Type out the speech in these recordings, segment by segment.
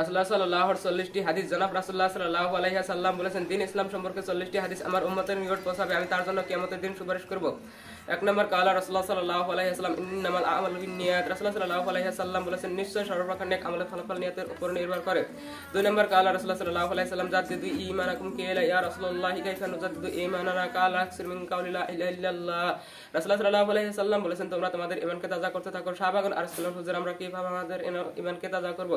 রাসুল্লাহ সাল্লাহ চল্লিশটি হাদিস জনাব রাসুল্লাহ সাল্লাহ আলহিয়া সাল্লাম বলেছেন দিন ইসলাম সম্পর্কে চল্লিশটি হাদিস আমার উম্মতের নিকট পৌঁছাবে আমি তার জন্য কেমতের দিন সুপারিশ করবো এক নম্বর কালা রসুল্লাহ সাল্লাহ আলাইসালাম ইনামাল আমল নিয়াত রসুল্লাহ সাল্লাহ আলাইসাল্লাম বলেছেন নিশ্চয় সর্বপ্রকার নেক আমলের ফলাফল নিয়াতের উপর নির্ভর করে দুই নম্বর কালা রসুল্লাহ সাল্লাহ আলাইসালাম আলাইসাল্লাম জাদ্দিদু ইমানাকুম কেলা ইয়া রসুল্লাহ কাইফা নুজাদ্দিদু ইমানানা কালা আকসির মিন কাউলি লা ইলাহা ইল্লাল্লাহ রাসূলুল্লাহ সাল্লাল্লাহু আলাইহি বলেছেন তোমরা তোমাদের ইমানকে তাজা করতে থাকো সাহাবাগণ আর সাল্লাল্লাহু হুজুর আমরা কিভাবে আমাদের ইমানকে তাজা করবো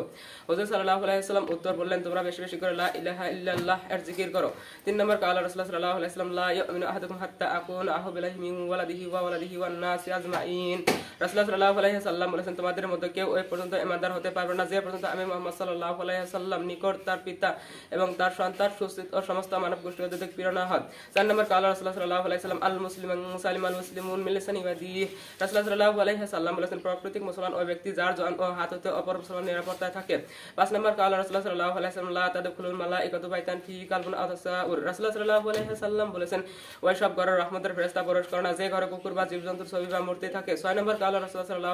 হুজুর সাল্লাহ আলাইহি উত্তর বললেন তোমরা বেশি বেশি করে লা ইলাহা ইল্লাল্লাহ এর জিকির করো তিন নম্বর কালা রসুল্লাহ সাল্লাহ আলাইহি সাল্লাম লা ইউমিনু আহাদুকুম হাত্তা আকুন আহু বিলাহি মিন ওয়ালাদি আলিহি ওয়া ওয়ালাদিহি ওয়ান নাসি আজমাইন রাসূলুল্লাহ সাল্লাল্লাহু সাল্লাম বলেছেন তোমাদের মধ্যে কেউ এই পর্যন্ত ইমানদার হতে পারবে না যে পর্যন্ত আমি মোহাম্মদ সাল্লাহ আলাইহি সাল্লাম নিকট তার পিতা এবং তার সন্তান সুস্থিত ও সমস্ত মানব গোষ্ঠীর দিক প্রেরণা হন চার নম্বর কাল রাসূলুল্লাহ সাল্লাহ আলাইহি সাল্লাম আল মুসলিম সালিম আল মুসলিম উন মিলে দিহ রাসূলুল্লাহ সাল্লাল্লাহু আলাইহি সাল্লাম বলেছেন প্রাকৃতিক মুসলমান ওই ব্যক্তি যার জন ও হাত হতে অপর মুসলমান নিরাপত্তায় থাকে পাঁচ নম্বর কাল রাসূলুল্লাহ সাল্লাহ আলাইহি সাল্লাম লা তাদখুলুল মালাইকাতু বাইতান ফি কালবুন আতাসাউর রাসূলুল্লাহ সাল্লাহ আলাইহি সাল্লাম বলেছেন ওই সব ঘরের রহমতের ফেরেশতা প্রবেশ করে না যে ঘরে যারা কুকুর বা জীবজন্তুর ছবি বা মূর্তি থাকে ছয় নম্বর কাল রসুল সাল্লাহ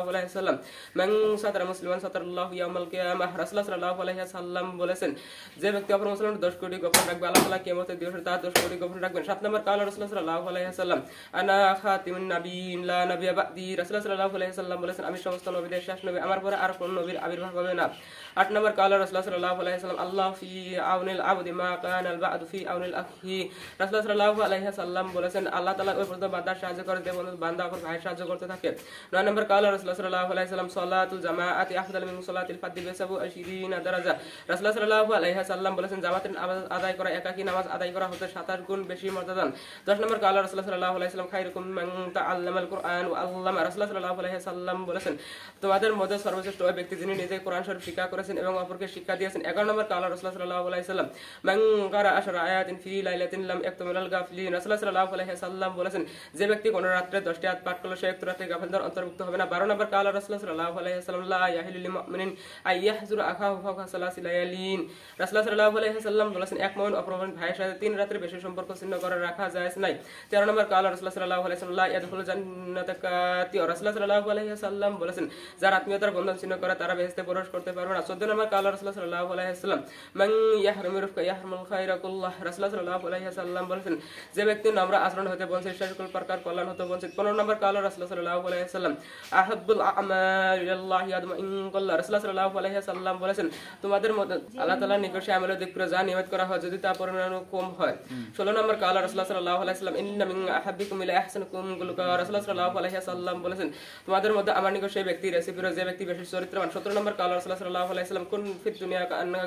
মুসলিমান সাল্লাহ বলেছেন যে ব্যক্তি অপর মুসলমান দশ কোটি গোপন রাখবে আল্লাহ তালা কেমতের দিবসে তার দশ কোটি গোপন রাখবেন সাত নম্বর কাল রসুল্লাহ সাল্লাহ আনা খাতিমুন লা বাদি সাল্লাহ বলেছেন আমি সমস্ত নবীদের শেষ নবী আমার পরে আর কোন নবীর আবির্ভাব হবে না আট নম্বর কাল রসুল্লাহ সাল্লাহ আল্লাহ ফি আউনিল আবদি মা আল বাদু ফি আউনিল আখি সাল্লাহ বলেছেন আল্লাহ তালা ওই পর্যন্ত বাদার সাহায্য করে বান্দা তোমাদের মধ্যে সর্বশ্রেষ্ঠ ওই ব্যক্তি যিনি নিজে কোরআন শরীফ শিক্ষা করেছেন এবং অপরকে শিক্ষা দিয়েছেন এগারো নম্বর কাল রসুল্লাহ সাল্লাহ আলাইসাল্লাম মাং সাল্লাম বলেছেন যে ব্যক্তি কোন রাত্রে দশটি হাত পাঠ করলে সে এক রাতে গাফেলদার অন্তর্ভুক্ত হবে না বারো নম্বর কাল সাল্লাহ মিন আখা হুফা সাল্লাহ বলেছেন এক ভাইয়ের সাথে তিন রাত্রে বেশি সম্পর্ক ছিন্ন করে রাখা যায় নাই তেরো নম্বর কাল সাল্লাহ সাল্লাহ বলেছেন যার আত্মীয়তার বন্ধন ছিন্ন করে তারা বেহেস্তে প্রবেশ করতে পারবে না চোদ্দ নম্বর কাল রসুল সাল্লাহ মাং সাল্লাহ বলেছেন যে ব্যক্তি নম্র আচরণ হতে বলছে সকল প্রকার কল্যাণ হতে তোমাদের মধ্যে আল্লাহ তালা আমার নিকট সেই ব্যক্তি রেসিপি যে ব্যক্তি বেশি চরিত্রবান সতেরো নম্বর কাল রসুল্লাহ কোন ফির দুনিয়া আন্না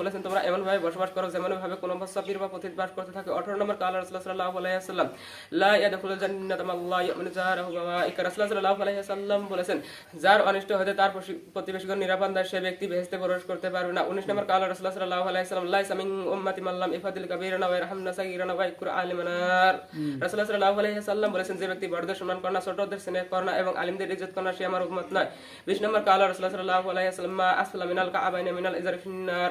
বলেছেন তোমরা এমনভাবে বসবাস করো যেমনভাবে ভাবে সাবির বা পথিত বাস করতে থাকে আঠারো নম্বর কাল রসুল্লাহ আলাইহি ওয়াসাল্লাম কালা রাসূল সাল্লাল্লাহু যে ব্যক্তি বড়দের সম্মান করে ছোটদের স্নেহ করে এবং আলিমদের ইজ্জত করে সে আমার উম্মত নয় 20 নম্বর কালা রাসূল মিনাল কাবাইনা মিনাল ইজার ফিন্নার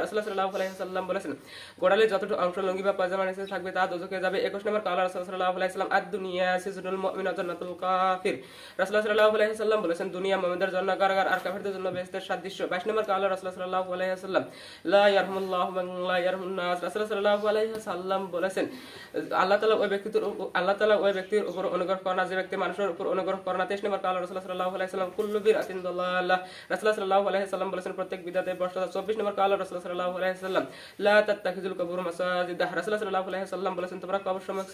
বলেছেন গোড়ালে যতটুকু অংশ লুঙ্গি বা পায়জামা থাকবে তা দোজখে যাবে 21 নম্বর কালা তেইশ নম্বর কাল রাসুল্লাহ সাল্লাহ বলেছেন প্রত্যেক বিদাতে বর্ষতা চব্বিশ নম্বর কাল রাসুল্লাহ সাল্লাহ লা তাত্তাখিজুল কবুর মাসাজিদ রাসুল্লাহ সাল্লাহ আলাইসাল্লাম বলেছেন তোমরা কবর সমক্ষ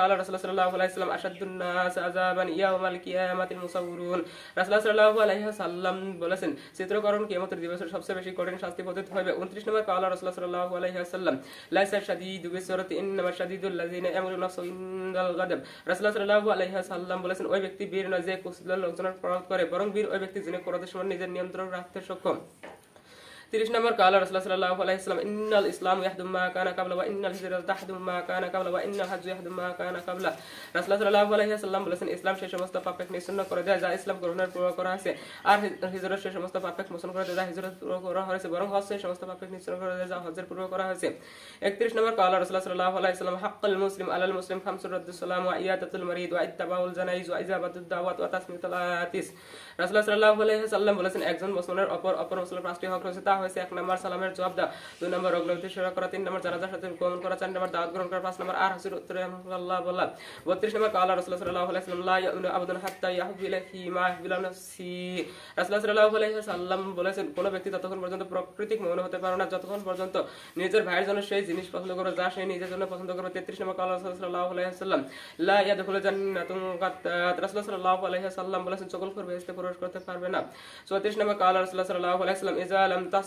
কাল রাসুল্লাহ সাল্লাহ কিয়ামাতিল মুসাউরুন বলেছেন চিত্রকরণ কিয়ামতের দিবসের সবচেয়ে বেশি কঠিন শাস্তি পদ্ধতি হবে নম্বর লাইসা ইন্নামা ইনদাল গাদাব বলেছেন ওই ব্যক্তি বীর নয় যে কুসুল লোকজনের প্রভাব করে বরং বীর ওই ব্যক্তি যিনি কোরআনের সময় নিজের নিয়ন্ত্রণ রাখতে সক্ষম তিরিশ নম্বর কাল রসুল্লাহ সাল্লাহ আলাইসালাম ইন্নাল ইসলাম ইয়াহদুম্মা কানা কাবলা বা ইন্নাল হিজরত তাহদুম্মা কানা কাবলা বা ইন্নাল হাজ ইয়াহদুম্মা কানা কাবলা রসুল্লাহ সাল্লাহ আলাইসাল্লাম বলেছেন ইসলাম সেই সমস্ত পাপেক নিঃসন্ন করে দেয় যা ইসলাম গ্রহণের পূর্ব করা আছে আর হিজরত সেই সমস্ত পাপেক মোশন করে দেয় যা হিজরত পূর্ব করা হয়েছে বরং হজ সেই সমস্ত পাপেক নিঃসন্ন করে দেয় যা হজের পূর্ব করা হয়েছে একত্রিশ নম্বর কাল রসুল্লাহ সাল্লাহ আলাইসাল্লাম হাক্কাল মুসলিম আলাল মুসলিম খামসুর রদ্দুসালাম ওয়া ইয়াদাতুল মারিদ ওয়া ইত্তাবাউল জানাইজ ওয়া ইজাবাতুদ দাওয়াত ওয়া তাসমিতুল আতিস রসুল্লাহ সাল্লাহ আলাইসাল্লাম বলেছেন একজন মুসলমানের অপর অপর মুসলমানের পাঁচটি হক রয়েছে তা হয়েছে এক নম্বর সালামের জবাব দেওয়া দুই নম্বর অগ্রগতি সেবা করা তিন নম্বর জানাজার সাথে গমন করা চার নম্বর দাওয়াত গ্রহণ করা পাঁচ নম্বর আর হাসির উত্তর আল্লাহ বললাম বত্রিশ নম্বর কালা রসুল সাল্লাহ আলাইসাল্লাম আবুদুল হাত্তা ইয়াহবিল হিমা হিবিলামসি রাসুল সাল্লাহ আলাইসাল্লাম বলেছেন কোনো ব্যক্তি ততক্ষণ পর্যন্ত প্রকৃতিক মৌন হতে পারে না যতক্ষণ পর্যন্ত নিজের ভাইয়ের জন্য সেই জিনিস পছন্দ করবে যা সে নিজের জন্য পছন্দ করবে তেত্রিশ নম্বর কালা রসুল সাল্লাহ আলাইসাল্লাম লা ইয়াদুল জান্নাতুন কাত রাসুল সাল্লাহ আলাইসাল্লাম বলেছেন সকল করবে এসতে প্রবেশ করতে পারবে না চৌত্রিশ নম্বর কালা রসুল সাল্লাহ আলাইসাল্লাম ইজা আলম তাস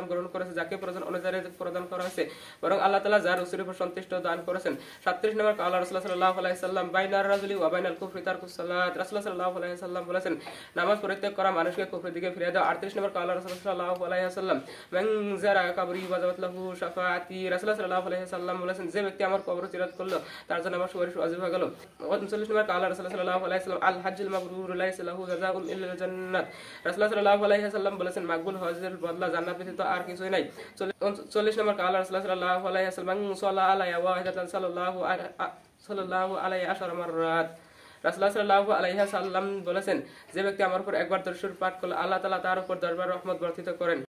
ইসলাম গ্রহণ করেছে যাকে প্রয়োজন অনুযায়ী প্রদান করা হয়েছে বরং আল্লাহ তালা যার রসুলের উপর সন্তুষ্ট দান করেছেন সাতত্রিশ নম্বর আল্লাহ রসুল্লাহ সাল্লাহ আলাইসাল্লাম বাইনার রাজুলি ও বাইনাল কুফরি তার কুসাল্লাহ রসুল্লাহ সাল্লাহ আলাইসাল্লাম বলেছেন নামাজ পরিত্যাগ করা মানুষকে কুফরি দিকে ফিরে দেওয়া আটত্রিশ নম্বর আল্লাহ রসুল সাল্লাহ আলাইসাল্লাম মেংজারা কাবরি ওয়াজাবাতলাহু শাফাতি রসুল্লাহ সাল্লাহ আলাইসাল্লাম বলেছেন যে ব্যক্তি আমার কবর চিরাত করলো তার জন্য আমার সুপারিশ অজীব হয়ে গেল উনচল্লিশ নম্বর আল্লাহ রসুল্লাহ সাল্লাহ আলাইসাল্লাম আল হাজুল মাবরুর আলাইসাল্লাহু জাজাউল ইল্লাল জান্নাত রসুল্লাহ সাল্লাহ আলাইসাল্লাম বলেছেন মাকবুল হজের বদলা জান্নাত ব্যতীত আর কিছুই নাই চল্লিশ নম্বর কালার রসুল্লাহ সাল্লাহ আলাইসালাম সাল্লাহ আলাই ওয়াহিদাতান সাল্লাহ সাল্লাহ আলাই আসার আমার রাত রাসুল্লাহ সাল্লাহ আলাইহা সাল্লাম বলেছেন যে ব্যক্তি আমার উপর একবার দর্শুর পাঠ করলে আল্লাহ তালা তার উপর দরবার রহমত বর্ধিত করেন